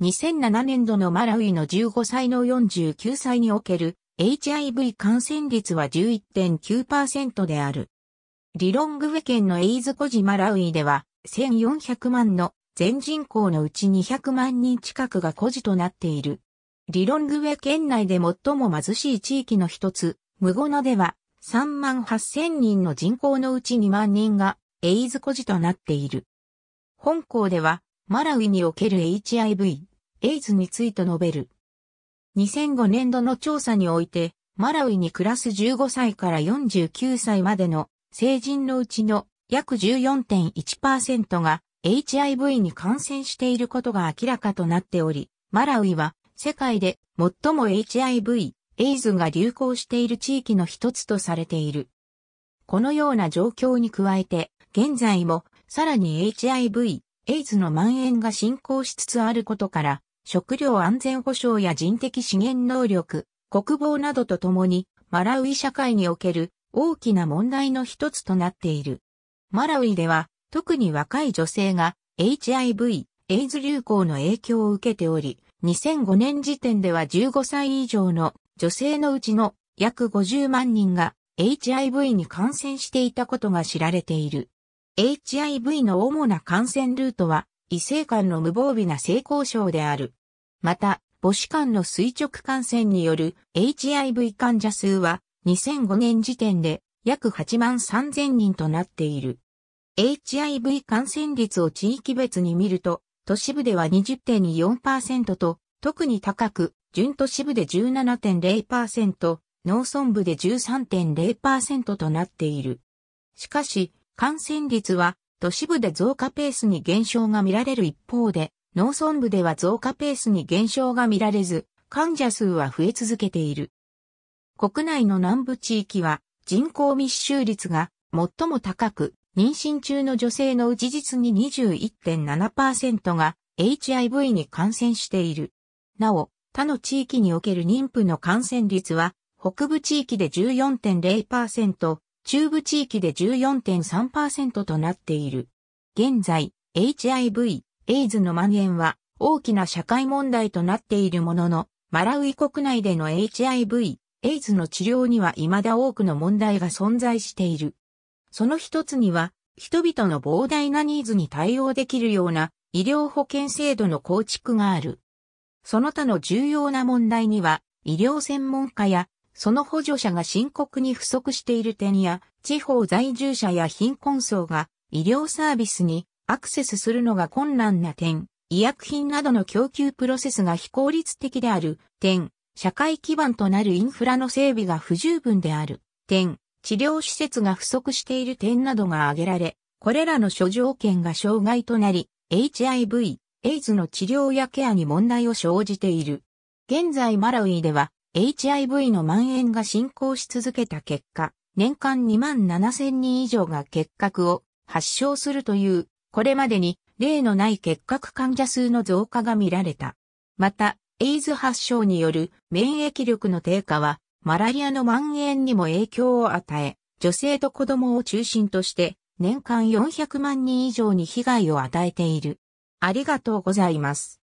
2007年度のマラウイの15歳の49歳における HIV 感染率は11.9%である。リロングウェ県のエイズコジマラウイでは1400万の全人口のうち200万人近くが孤児となっている。リロングウェ県内で最も貧しい地域の一つ、ムゴノでは3万8000人の人口のうち2万人がエイズ孤児となっている。本校ではマラウイにおける HIV エイズについて述べる。2005年度の調査において、マラウイに暮らす15歳から49歳までの成人のうちの約14.1%が HIV に感染していることが明らかとなっており、マラウイは世界で最も HIV、エイズが流行している地域の一つとされている。このような状況に加えて、現在もさらに HIV、エイズの蔓延が進行しつつあることから、食料安全保障や人的資源能力、国防などとともに、マラウイ社会における大きな問題の一つとなっている。マラウイでは、特に若い女性が HIV、エイズ流行の影響を受けており、2005年時点では15歳以上の女性のうちの約50万人が HIV に感染していたことが知られている。HIV の主な感染ルートは異性間の無防備な性交渉である。また、母子間の垂直感染による HIV 患者数は2005年時点で約8万3000人となっている。HIV 感染率を地域別に見ると、都市部では20.4%と、特に高く、準都市部で17.0%、農村部で13.0%となっている。しかし、感染率は都市部で増加ペースに減少が見られる一方で、農村部では増加ペースに減少が見られず、患者数は増え続けている。国内の南部地域は人口密集率が最も高く、妊娠中の女性のうち実に21.7%が HIV に感染している。なお、他の地域における妊婦の感染率は、北部地域で14.0%、中部地域で14.3%となっている。現在、HIV、エイズの蔓延は大きな社会問題となっているものの、マラウイ国内での HIV、エイズの治療には未だ多くの問題が存在している。その一つには、人々の膨大なニーズに対応できるような医療保険制度の構築がある。その他の重要な問題には、医療専門家やその補助者が深刻に不足している点や、地方在住者や貧困層が医療サービスにアクセスするのが困難な点、医薬品などの供給プロセスが非効率的である点、社会基盤となるインフラの整備が不十分である点、治療施設が不足している点などが挙げられ、これらの諸条件が障害となり、HIV、AIDS の治療やケアに問題を生じている。現在マラウイでは HIV の蔓延が進行し続けた結果、年間2万7000人以上が結核を発症するというこれまでに例のない結核患者数の増加が見られた。また、エイズ発症による免疫力の低下は、マラリアの蔓延にも影響を与え、女性と子供を中心として、年間400万人以上に被害を与えている。ありがとうございます。